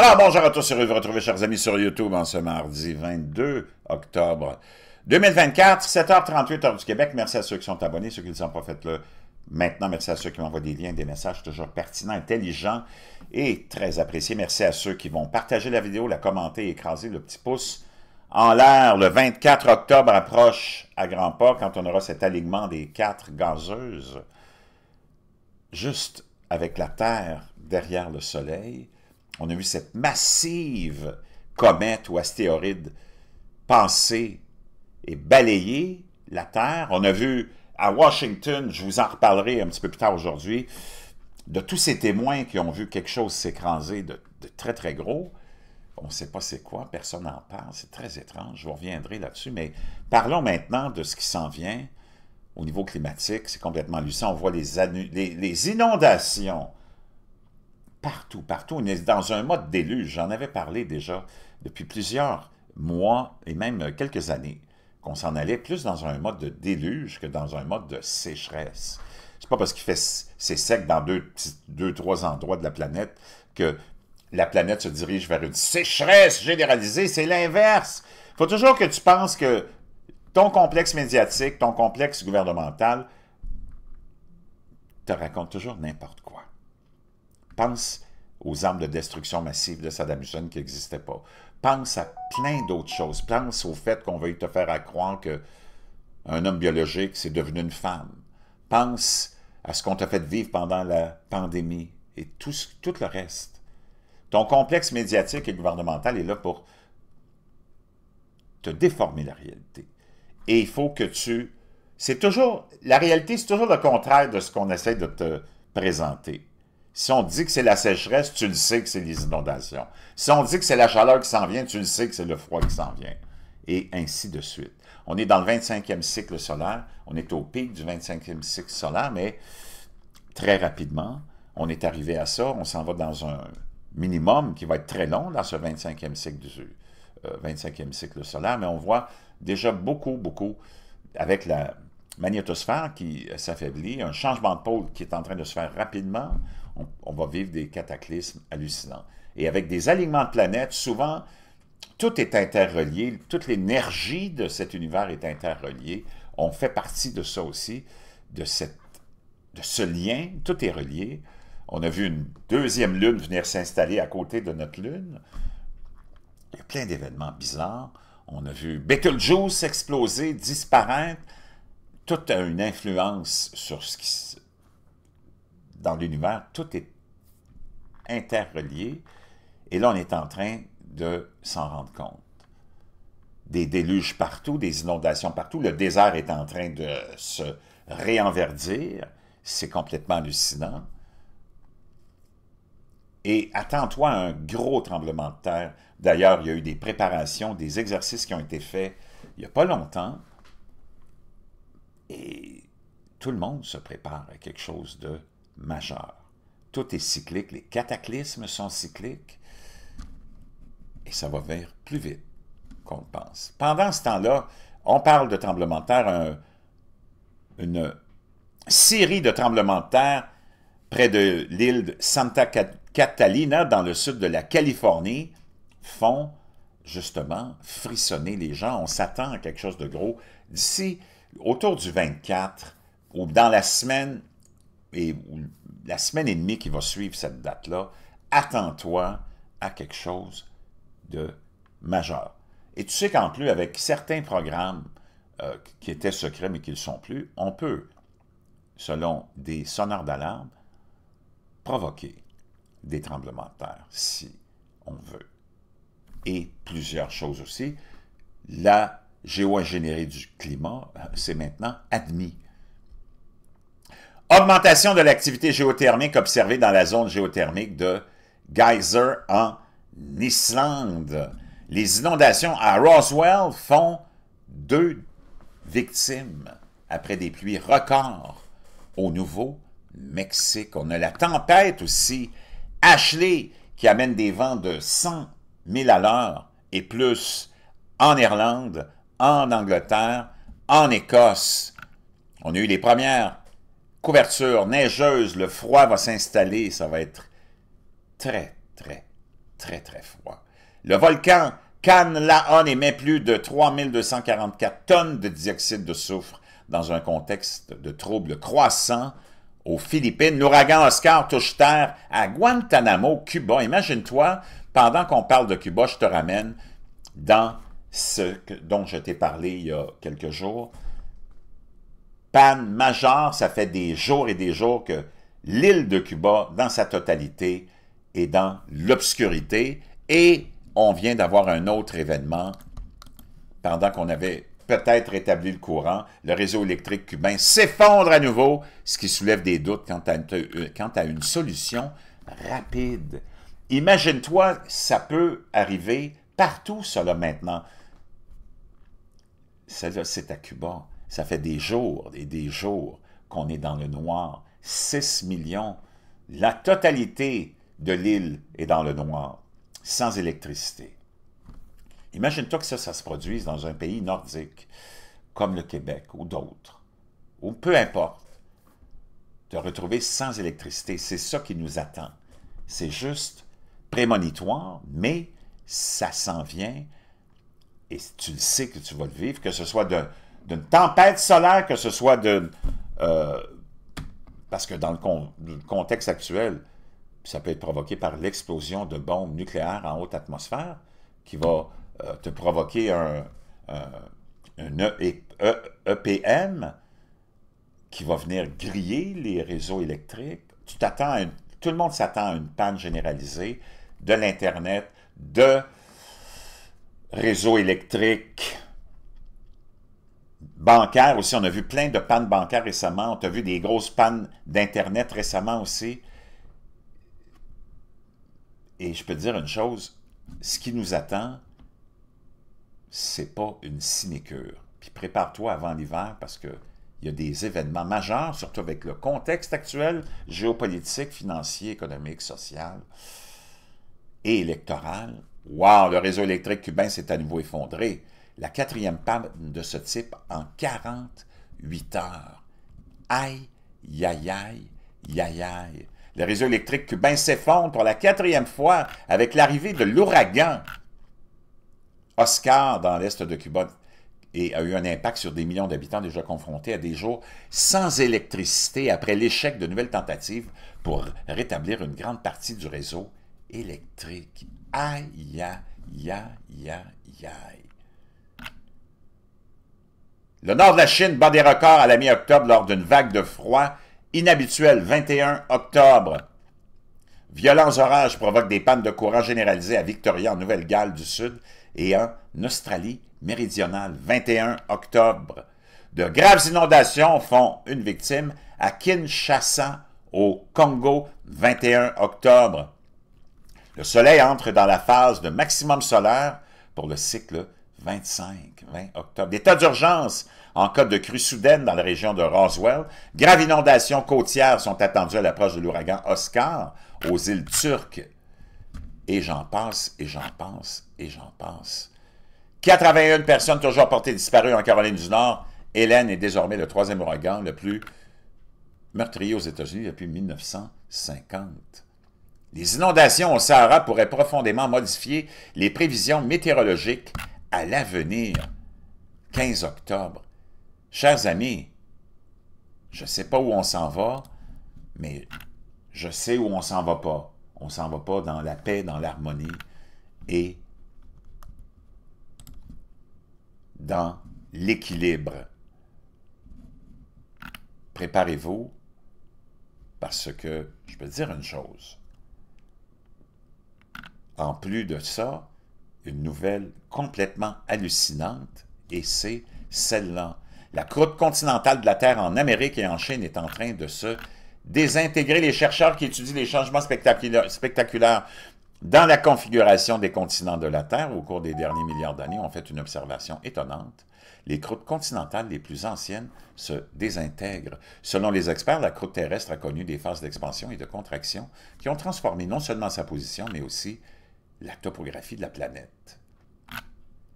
Alors, bonjour à tous, et vous retrouver, chers amis, sur YouTube en ce mardi 22 octobre 2024, 7h38, heure du Québec. Merci à ceux qui sont abonnés, ceux qui ne sont pas fait le maintenant. Merci à ceux qui m'envoient des liens, des messages toujours pertinents, intelligents et très appréciés. Merci à ceux qui vont partager la vidéo, la commenter, écraser le petit pouce en l'air. Le 24 octobre approche à grands pas quand on aura cet alignement des quatre gazeuses, juste avec la Terre derrière le Soleil on a vu cette massive comète ou astéroïde passer et balayer la Terre. On a vu à Washington, je vous en reparlerai un petit peu plus tard aujourd'hui, de tous ces témoins qui ont vu quelque chose s'écraser de, très, très gros. On ne sait pas c'est quoi, personne n'en parle, c'est très étrange, je vous reviendrai là-dessus, mais parlons maintenant de ce qui s'en vient au niveau climatique, c'est complètement hallucinant. On voit les inondations partout, partout. On est dans un mode déluge. J'en avais parlé déjà depuis plusieurs mois et même quelques années qu'on s'en allait plus dans un mode de déluge que dans un mode de sécheresse. C'est pas parce qu'il fait c'est sec dans deux, deux, trois endroits de la planète que la planète se dirige vers une sécheresse généralisée. C'est l'inverse. Il Faut toujours que tu penses que ton complexe médiatique, ton complexe gouvernemental te raconte toujours n'importe quoi pense aux armes de destruction massive de Saddam Hussein qui n'existaient pas. Pense à plein d'autres choses. Pense au fait qu'on veuille te faire croire que un homme biologique, c'est devenu une femme. Pense à ce qu'on t'a fait vivre pendant la pandémie et tout, tout le reste. Ton complexe médiatique et gouvernemental est là pour te déformer la réalité. Et il faut que tu... C'est toujours... La réalité, c'est toujours le contraire de ce qu'on essaie de te présenter. Si on dit que c'est la sécheresse, tu le sais que c'est les inondations. Si on dit que c'est la chaleur qui s'en vient, tu le sais que c'est le froid qui s'en vient. Et ainsi de suite. On est dans le 25e cycle solaire. On est au pic du 25e cycle solaire, mais très rapidement, on est arrivé à ça. On s'en va dans un minimum qui va être très long dans ce 25e cycle, 25e euh, cycle solaire, mais on voit déjà beaucoup, beaucoup, avec la magnétosphère qui s'affaiblit, un changement de pôle qui est en train de se faire rapidement, on, va vivre des cataclysmes hallucinants. Et avec des alignements de planètes, souvent, tout est interrelié, toute l'énergie de cet univers est interreliée. On fait partie de ça aussi, de, cette, de ce lien, tout est relié. On a vu une deuxième lune venir s'installer à côté de notre lune. Il y a plein d'événements bizarres. On a vu Betelgeuse s'exploser, disparaître tout a une influence sur ce qui Dans l'univers, tout est interrelié. Et là, on est en train de s'en rendre compte. Des déluges partout, des inondations partout. Le désert est en train de se réenverdir. C'est complètement hallucinant. Et attends-toi à un gros tremblement de terre. D'ailleurs, il y a eu des préparations, des exercices qui ont été faits il n'y a pas longtemps et tout le monde se prépare à quelque chose de majeur. Tout est cyclique, les cataclysmes sont cycliques, et ça va venir plus vite qu'on le pense. Pendant ce temps-là, on parle de tremblements de terre, une série de tremblements de terre près de l'île de Santa Catalina, dans le sud de la Californie, font justement frissonner les gens. On s'attend à quelque chose de gros. D'ici autour du 24, ou dans la semaine, et la semaine et demie qui va suivre cette date-là, attends-toi à quelque chose de majeur. Et tu sais qu'en plus, avec certains programmes euh, qui étaient secrets mais qui ne le sont plus, on peut, selon des sonneurs d'alarme, provoquer des tremblements de terre si on veut. Et plusieurs choses aussi. La géo-ingénierie du climat, euh, c'est maintenant admis. Augmentation de l'activité géothermique observée dans la zone géothermique de Geyser en Islande. Les inondations à Roswell font deux victimes après des pluies records au Nouveau-Mexique. On a la tempête aussi, Ashley, qui amène des vents de 100 000 à l'heure et plus en Irlande, en Angleterre, en Écosse. On a eu les premières couvertures neigeuses, le froid va s'installer, ça va être très, très, très, très froid. Le volcan Canlaon émet plus de 3244 tonnes de dioxyde de soufre dans un contexte de troubles croissants aux Philippines. L'ouragan Oscar touche terre à Guantanamo, Cuba. Imagine-toi, pendant qu'on parle de Cuba, je te ramène dans ce dont je t'ai parlé il y a quelques jours. Panne majeure, ça fait des jours et des jours que l'île de Cuba, dans sa totalité, est dans l'obscurité. Et on vient d'avoir un autre événement pendant qu'on avait peut-être rétabli le courant, le réseau électrique cubain s'effondre à nouveau, ce qui soulève des doutes quant à, quant à une solution rapide. Imagine-toi, ça peut arriver partout, cela maintenant. Celle-là, c'est à Cuba. Ça fait des jours et des jours qu'on est dans le noir. 6 millions. La totalité de l'île est dans le noir, sans électricité. Imagine-toi que ça, se produise dans un pays nordique, comme le Québec ou d'autres, ou peu importe, te retrouver sans électricité. C'est ça qui nous attend. C'est juste prémonitoire, mais ça s'en vient et tu le sais que tu vas le vivre, que ce soit d'une tempête solaire, que ce soit d'une... Euh, parce que dans le, contexte actuel, ça peut être provoqué par l'explosion de bombes nucléaires en haute atmosphère qui va euh, te provoquer un, un, EPM e, e qui va venir griller les réseaux électriques. Tu t'attends tout le monde s'attend à une panne généralisée de l'Internet, de réseau électrique, bancaire aussi. On a vu plein de pannes bancaires récemment. On a vu des grosses pannes d'Internet récemment aussi. Et je peux te dire une chose, ce qui nous attend, c'est pas une sinécure. Puis prépare-toi avant l'hiver parce que il y a des événements majeurs, surtout avec le contexte actuel géopolitique, financier, économique, social et électoral. Wow, le réseau électrique cubain s'est à nouveau effondré. La quatrième panne de ce type en 48 heures. Aïe, aïe, aïe, aïe, aïe. Le réseau électrique cubain s'effondre pour la quatrième fois avec l'arrivée de l'ouragan Oscar dans l'est de Cuba et a eu un impact sur des millions d'habitants déjà confrontés à des jours sans électricité après l'échec de nouvelles tentatives pour rétablir une grande partie du réseau électrique. Aïe, aïe, aïe, aïe, aïe. Le nord de la Chine bat des records à la mi-octobre lors d'une vague de froid inhabituelle, 21 octobre. Violents orages provoquent des pannes de courant généralisées à Victoria, en Nouvelle-Galles du Sud et en Australie méridionale, 21 octobre. De graves inondations font une victime à Kinshasa, au Congo, 21 octobre. Le Soleil entre dans la phase de maximum solaire pour le cycle 25, 20 octobre. D'état d'urgence en cas de crue soudaine dans la région de Roswell. Graves inondations côtières sont attendues à l'approche de l'ouragan Oscar aux îles Turques. Et j'en passe, et j'en pense, et j'en passe. 81 personnes toujours portées disparues en Caroline du Nord. Hélène est désormais le troisième ouragan le plus meurtrier aux États-Unis depuis 1950. Les inondations au Sahara pourraient profondément modifier les prévisions météorologiques à l'avenir. 15 octobre. Chers amis, je ne sais pas où on s'en va, mais je sais où on s'en va pas. On s'en va pas dans la paix, dans l'harmonie et dans l'équilibre. Préparez-vous parce que je peux dire une chose en plus de ça, une nouvelle complètement hallucinante, et c'est celle-là. La croûte continentale de la Terre en Amérique et en Chine est en train de se désintégrer. Les chercheurs qui étudient les changements spectaculaires dans la configuration des continents de la Terre au cours des derniers milliards d'années ont fait une observation étonnante. Les croûtes continentales les plus anciennes se désintègrent. Selon les experts, la croûte terrestre a connu des phases d'expansion et de contraction qui ont transformé non seulement sa position, mais aussi la topographie de la planète.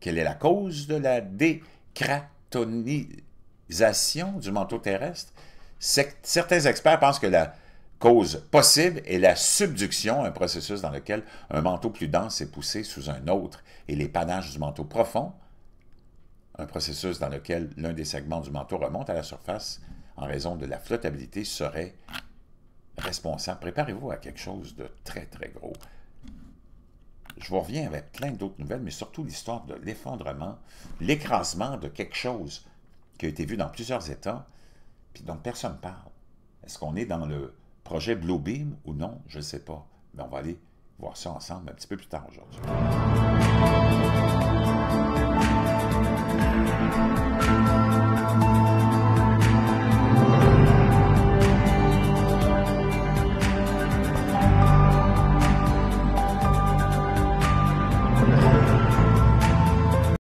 Quelle est la cause de la décratonisation du manteau terrestre? Certains experts pensent que la cause possible est la subduction, un processus dans lequel un manteau plus dense est poussé sous un autre et l'épanage du manteau profond, un processus dans lequel l'un des segments du manteau remonte à la surface en raison de la flottabilité, serait responsable. Préparez-vous à quelque chose de très, très gros je vous reviens avec plein d'autres nouvelles, mais surtout l'histoire de l'effondrement, l'écrasement de quelque chose qui a été vu dans plusieurs États, puis dont personne ne parle. Est-ce qu'on est dans le projet Bluebeam ou non? Je ne sais pas. Mais on va aller voir ça ensemble un petit peu plus tard aujourd'hui.